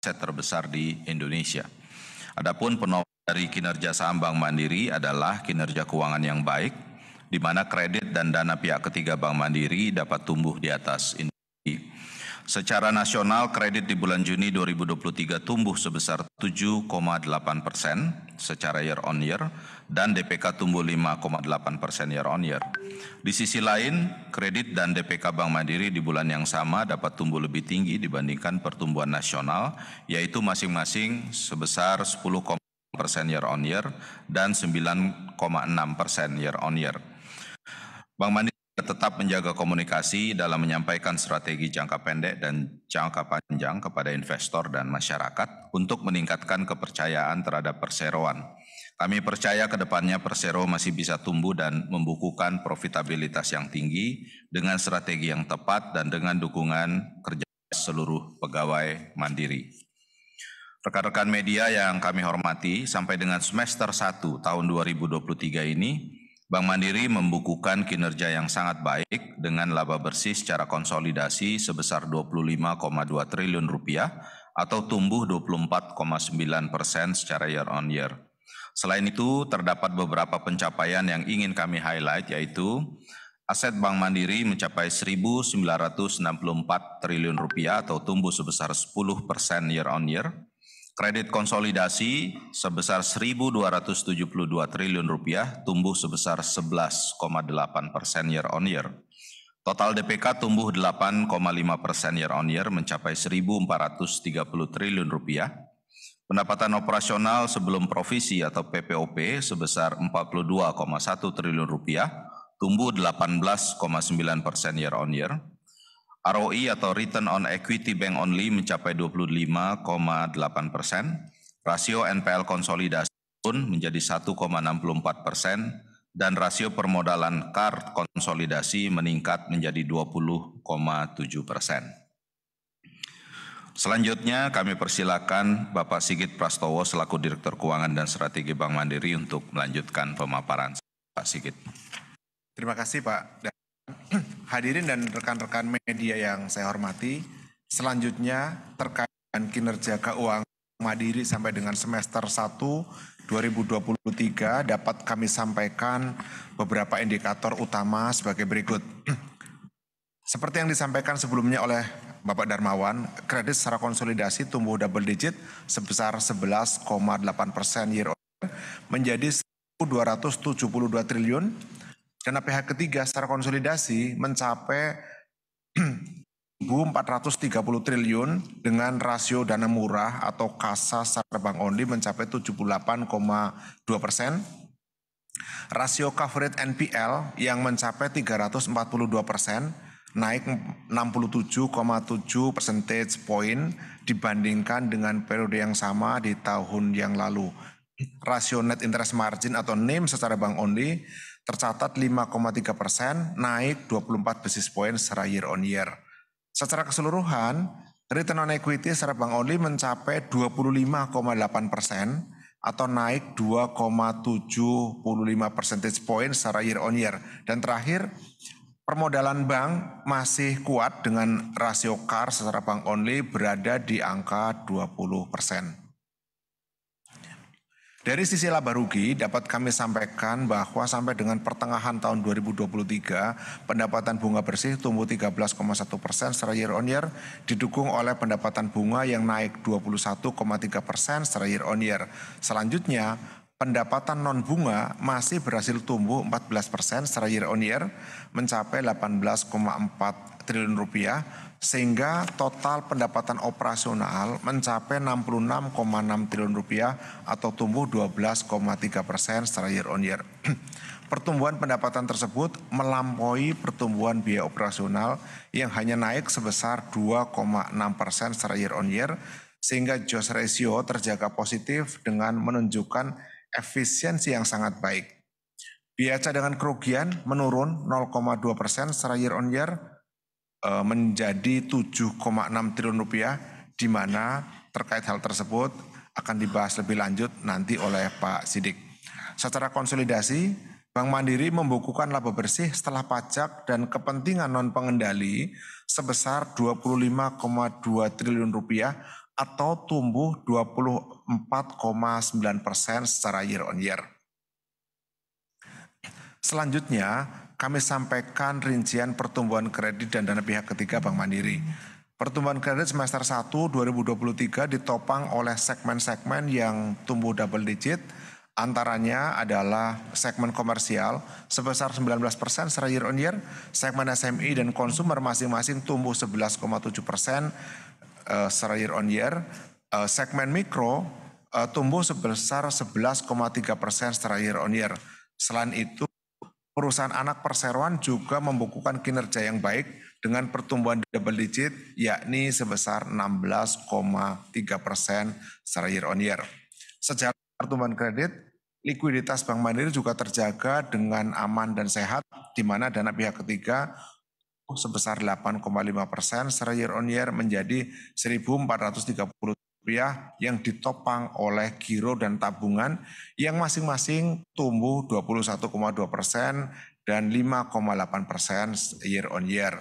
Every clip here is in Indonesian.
aset terbesar di Indonesia. Adapun penopang dari kinerja saham Bank Mandiri adalah kinerja keuangan yang baik, di mana kredit dan dana pihak ketiga Bank Mandiri dapat tumbuh di atas inflasi. Secara nasional, kredit di bulan Juni 2023 tumbuh sebesar 7,8 persen secara year on year dan DPK tumbuh 5,8 persen year on year. Di sisi lain, kredit dan DPK Bank Mandiri di bulan yang sama dapat tumbuh lebih tinggi dibandingkan pertumbuhan nasional, yaitu masing-masing sebesar 10 persen year on year dan 9,6 persen year on year. Bank Mandiri tetap menjaga komunikasi dalam menyampaikan strategi jangka pendek dan jangka panjang kepada investor dan masyarakat untuk meningkatkan kepercayaan terhadap perseroan. Kami percaya ke depannya Persero masih bisa tumbuh dan membukukan profitabilitas yang tinggi dengan strategi yang tepat dan dengan dukungan kerja seluruh pegawai mandiri. Rekan-rekan media yang kami hormati, sampai dengan semester 1 tahun 2023 ini, Bank Mandiri membukukan kinerja yang sangat baik dengan laba bersih secara konsolidasi sebesar 25,2 triliun rupiah atau tumbuh 24,9 persen secara year on year. Selain itu, terdapat beberapa pencapaian yang ingin kami highlight yaitu aset Bank Mandiri mencapai 1.964 triliun rupiah atau tumbuh sebesar 10 persen year on year, Kredit konsolidasi sebesar 1.272 triliun rupiah tumbuh sebesar 11,8 persen year on year. Total DPK tumbuh 8,5 persen year on year mencapai 1.430 triliun rupiah. Pendapatan operasional sebelum provisi atau PPOP sebesar 42,1 triliun rupiah, tumbuh 18,9 persen year on year. ROI atau Return on Equity Bank Only mencapai 25,8 persen, rasio NPL konsolidasi pun menjadi 1,64 persen, dan rasio permodalan kar konsolidasi meningkat menjadi 20,7 persen. Selanjutnya kami persilakan Bapak Sigit Prastowo selaku Direktur Keuangan dan Strategi Bank Mandiri untuk melanjutkan pemaparan Pak Sigit. Terima kasih Pak hadirin dan rekan-rekan media yang saya hormati, selanjutnya terkait dengan kinerja keuangan Mandiri sampai dengan semester 1 2023 dapat kami sampaikan beberapa indikator utama sebagai berikut. Seperti yang disampaikan sebelumnya oleh Bapak Darmawan, kredit secara konsolidasi tumbuh double digit sebesar 11,8 persen year on year menjadi 1272 triliun karena pihak ketiga secara konsolidasi mencapai 1.430 triliun dengan rasio dana murah atau kasa secara bank only mencapai 78,2 persen. Rasio coverage NPL yang mencapai 342 persen, naik 67,7 percentage point dibandingkan dengan periode yang sama di tahun yang lalu. Rasio net interest margin atau NIM secara bank only tercatat 5,3 persen, naik 24 basis poin secara year on year. Secara keseluruhan, return on equity secara Bank Only mencapai 25,8 persen atau naik 2,75 percentage point secara year on year. Dan terakhir, permodalan bank masih kuat dengan rasio CAR secara bank only berada di angka 20 persen. Dari sisi laba rugi dapat kami sampaikan bahwa sampai dengan pertengahan tahun 2023 pendapatan bunga bersih tumbuh 13,1 persen secara year on year didukung oleh pendapatan bunga yang naik 21,3 persen secara year on year. Selanjutnya pendapatan non bunga masih berhasil tumbuh 14 persen secara year on year mencapai 18,4 triliun rupiah sehingga total pendapatan operasional mencapai 66,6 triliun rupiah atau tumbuh 12,3 persen secara year on year. pertumbuhan pendapatan tersebut melampaui pertumbuhan biaya operasional yang hanya naik sebesar 2,6 persen secara year on year, sehingga jos ratio terjaga positif dengan menunjukkan efisiensi yang sangat baik. Biaya cadangan kerugian menurun 0,2 persen secara year on year Eh, menjadi 7,6 triliun rupiah di mana terkait hal tersebut akan dibahas lebih lanjut nanti oleh Pak Sidik. Secara konsolidasi, Bank Mandiri membukukan laba bersih setelah pajak dan kepentingan non pengendali sebesar 25,2 triliun rupiah atau tumbuh 24,9 persen secara year on year. Selanjutnya, kami sampaikan rincian pertumbuhan kredit dan dana pihak ketiga Bank Mandiri. Pertumbuhan kredit semester 1 2023 ditopang oleh segmen-segmen yang tumbuh double digit, antaranya adalah segmen komersial sebesar 19 persen secara year on year, segmen SMI dan konsumer masing-masing tumbuh 11,7 eh, eh, eh, persen secara year on year, segmen mikro tumbuh sebesar 11,3 persen secara year on year. Selain itu, perusahaan anak perseroan juga membukukan kinerja yang baik dengan pertumbuhan double digit yakni sebesar 16,3 persen secara year on year. Sejalan pertumbuhan kredit, likuiditas Bank Mandiri juga terjaga dengan aman dan sehat, di mana dana pihak ketiga sebesar 8,5 persen secara year on year menjadi 1.430 rupiah ya, yang ditopang oleh giro dan tabungan yang masing-masing tumbuh 21,2 persen dan 5,8 persen year on year.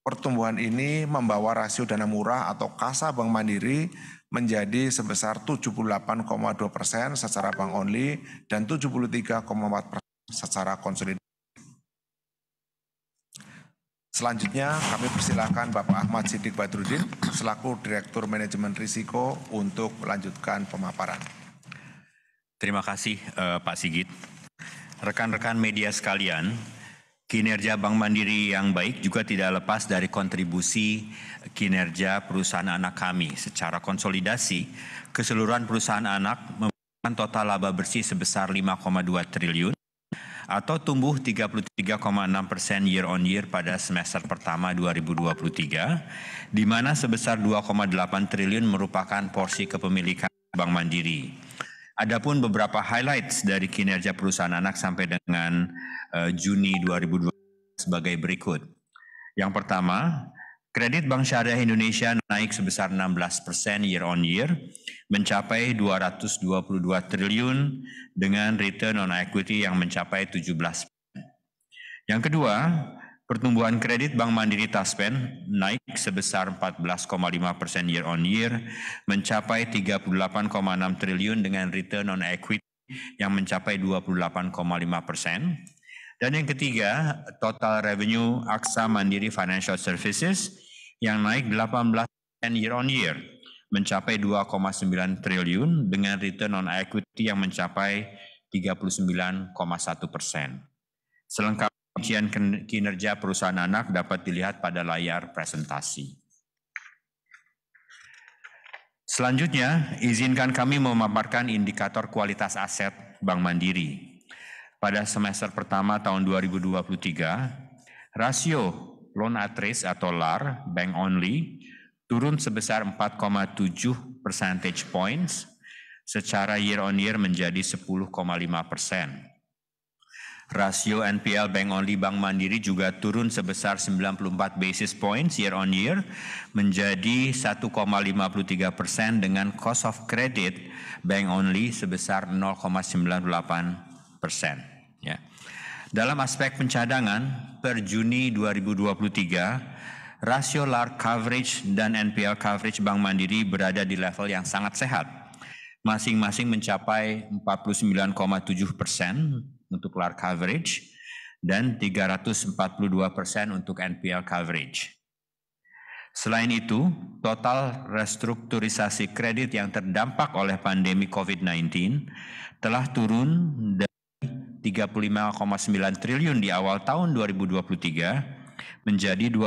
Pertumbuhan ini membawa rasio dana murah atau kasa bank mandiri menjadi sebesar 78,2 persen secara bank only dan 73,4 persen secara konsolidasi. Selanjutnya kami persilahkan Bapak Ahmad Sidik Badrudin selaku Direktur Manajemen Risiko untuk melanjutkan pemaparan. Terima kasih eh, Pak Sigit. Rekan-rekan media sekalian, kinerja Bank Mandiri yang baik juga tidak lepas dari kontribusi kinerja perusahaan anak kami. Secara konsolidasi, keseluruhan perusahaan anak total laba bersih sebesar 5,2 triliun atau tumbuh 33,6 persen year on year pada semester pertama 2023, di mana sebesar 2,8 triliun merupakan porsi kepemilikan Bank Mandiri. Adapun beberapa highlights dari kinerja perusahaan anak sampai dengan uh, Juni 2022 sebagai berikut. Yang pertama, Kredit Bank Syariah Indonesia naik sebesar 16 persen year on year, mencapai 222 triliun dengan return on equity yang mencapai 17 persen. Yang kedua, pertumbuhan kredit Bank Mandiri Taspen naik sebesar 14,5 persen year on year, mencapai 38,6 triliun dengan return on equity yang mencapai 28,5 persen. Dan yang ketiga, total revenue Aksa Mandiri Financial Services yang naik 18% year on year mencapai 2,9 triliun dengan return on equity yang mencapai 39,1 persen. Selengkap kinerja perusahaan anak dapat dilihat pada layar presentasi. Selanjutnya, izinkan kami memaparkan indikator kualitas aset Bank Mandiri. Pada semester pertama tahun 2023, rasio loan at risk atau LAR, bank only, turun sebesar 4,7 percentage points secara year on year menjadi 10,5 persen. Rasio NPL Bank Only Bank Mandiri juga turun sebesar 94 basis points year on year menjadi 1,53 persen dengan cost of credit Bank Only sebesar 0,98 persen. Dalam aspek pencadangan, per Juni 2023, rasio LAR coverage dan NPL coverage Bank Mandiri berada di level yang sangat sehat. Masing-masing mencapai 49,7 persen untuk LAR coverage dan 342 persen untuk NPL coverage. Selain itu, total restrukturisasi kredit yang terdampak oleh pandemi COVID-19 telah turun 35,9 triliun di awal tahun 2023 menjadi 26,6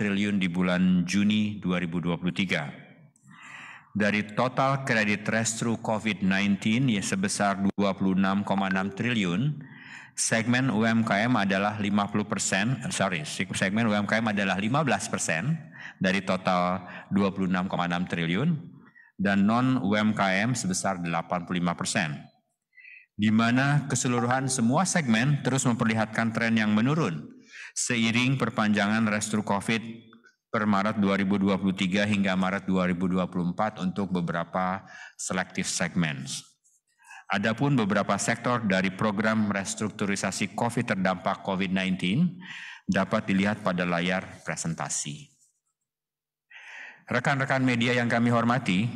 triliun di bulan Juni 2023. Dari total kredit restru COVID-19 ya sebesar 26,6 triliun, segmen UMKM adalah 50 persen, sorry, segmen UMKM adalah 15 persen dari total 26,6 triliun dan non UMKM sebesar 85 persen di mana keseluruhan semua segmen terus memperlihatkan tren yang menurun seiring perpanjangan restru COVID per Maret 2023 hingga Maret 2024 untuk beberapa selective segments. Adapun beberapa sektor dari program restrukturisasi COVID terdampak COVID-19 dapat dilihat pada layar presentasi. Rekan-rekan media yang kami hormati,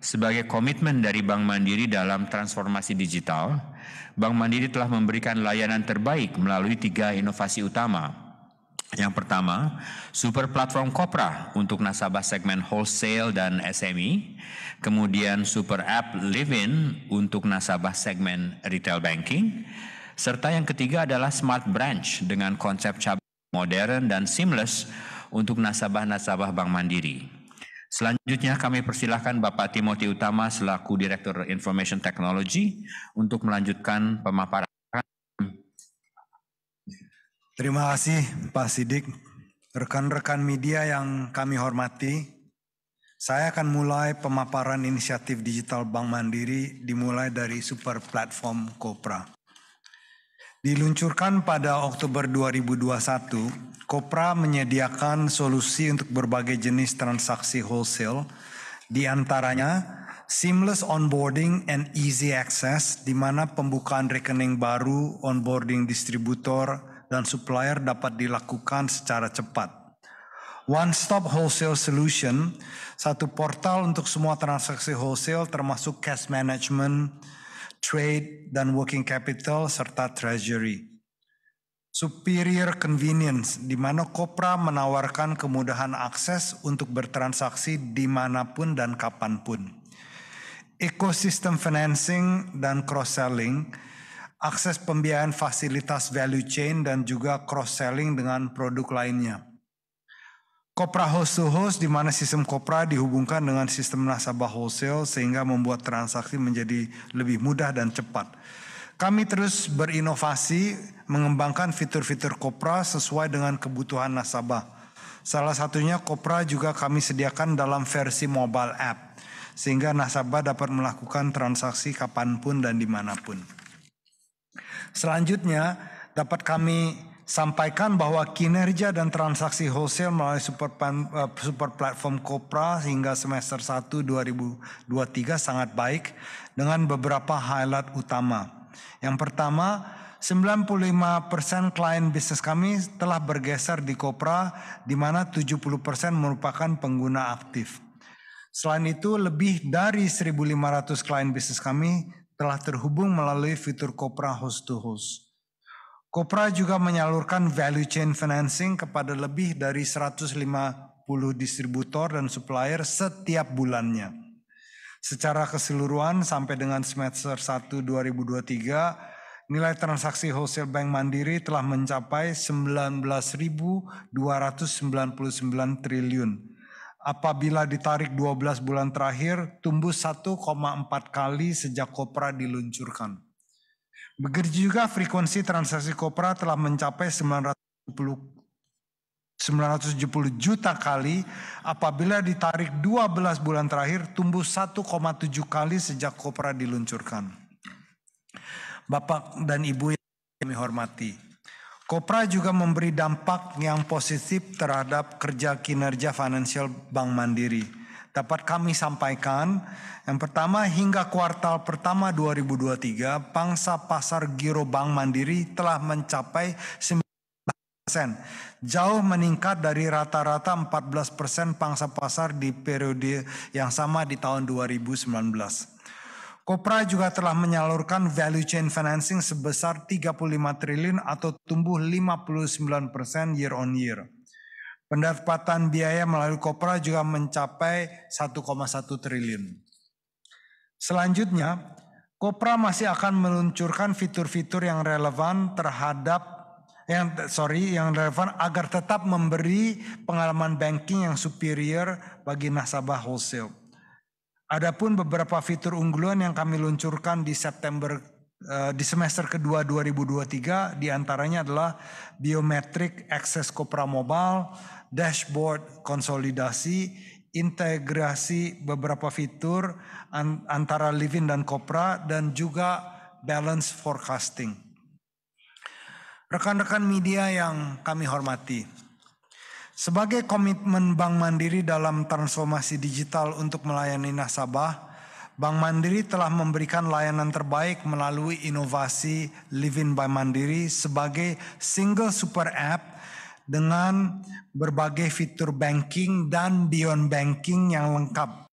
sebagai komitmen dari Bank Mandiri dalam transformasi digital, Bank Mandiri telah memberikan layanan terbaik melalui tiga inovasi utama. Yang pertama, super platform Kopra untuk nasabah segmen wholesale dan SME. Kemudian super app Livin untuk nasabah segmen retail banking. Serta yang ketiga adalah smart branch dengan konsep cabang modern dan seamless untuk nasabah-nasabah Bank Mandiri. Selanjutnya kami persilahkan Bapak Timothy Utama selaku Direktur Information Technology untuk melanjutkan pemaparan. Terima kasih Pak Sidik. Rekan-rekan media yang kami hormati, saya akan mulai pemaparan inisiatif digital Bank Mandiri dimulai dari super platform Kopra. Diluncurkan pada Oktober 2021, Kopra menyediakan solusi untuk berbagai jenis transaksi wholesale, di antaranya seamless onboarding and easy access, di mana pembukaan rekening baru, onboarding distributor, dan supplier dapat dilakukan secara cepat. One Stop Wholesale Solution, satu portal untuk semua transaksi wholesale termasuk cash management, trade dan working capital serta treasury. Superior convenience di mana Kopra menawarkan kemudahan akses untuk bertransaksi dimanapun dan kapanpun. Ekosistem financing dan cross-selling, akses pembiayaan fasilitas value chain dan juga cross-selling dengan produk lainnya Kopra host to host di mana sistem kopra dihubungkan dengan sistem nasabah wholesale sehingga membuat transaksi menjadi lebih mudah dan cepat. Kami terus berinovasi mengembangkan fitur-fitur kopra sesuai dengan kebutuhan nasabah. Salah satunya kopra juga kami sediakan dalam versi mobile app sehingga nasabah dapat melakukan transaksi kapanpun dan dimanapun. Selanjutnya dapat kami sampaikan bahwa kinerja dan transaksi wholesale melalui super, pan, eh, super platform Kopra hingga semester 1 2023 sangat baik dengan beberapa highlight utama. Yang pertama, 95% klien bisnis kami telah bergeser di Kopra di mana 70% merupakan pengguna aktif. Selain itu, lebih dari 1.500 klien bisnis kami telah terhubung melalui fitur Kopra host to host. Kopra juga menyalurkan value chain financing kepada lebih dari 150 distributor dan supplier setiap bulannya. Secara keseluruhan sampai dengan semester 1 2023, nilai transaksi wholesale bank Mandiri telah mencapai 19.299 triliun. Apabila ditarik 12 bulan terakhir, tumbuh 1,4 kali sejak Kopra diluncurkan. Begitu juga frekuensi transaksi kopra telah mencapai 970, 970 juta kali apabila ditarik 12 bulan terakhir tumbuh 1,7 kali sejak kopra diluncurkan. Bapak dan Ibu yang kami hormati, Kopra juga memberi dampak yang positif terhadap kerja kinerja finansial Bank Mandiri dapat kami sampaikan. Yang pertama, hingga kuartal pertama 2023, pangsa pasar giro Bank Mandiri telah mencapai 9 jauh meningkat dari rata-rata 14% pangsa pasar di periode yang sama di tahun 2019. Kopra juga telah menyalurkan value chain financing sebesar 35 triliun atau tumbuh 59% year on year. Pendapatan biaya melalui kopra juga mencapai 1,1 triliun. Selanjutnya, Kopra masih akan meluncurkan fitur-fitur yang relevan terhadap yang sorry yang relevan agar tetap memberi pengalaman banking yang superior bagi nasabah wholesale. Adapun beberapa fitur unggulan yang kami luncurkan di September eh, di semester kedua 2023 diantaranya adalah biometric access Kopra Mobile, dashboard konsolidasi, integrasi beberapa fitur antara Livin dan Kopra dan juga balance forecasting. Rekan-rekan media yang kami hormati, sebagai komitmen Bank Mandiri dalam transformasi digital untuk melayani nasabah, Bank Mandiri telah memberikan layanan terbaik melalui inovasi Livin by Mandiri sebagai single super app dengan berbagai fitur banking dan beyond banking yang lengkap.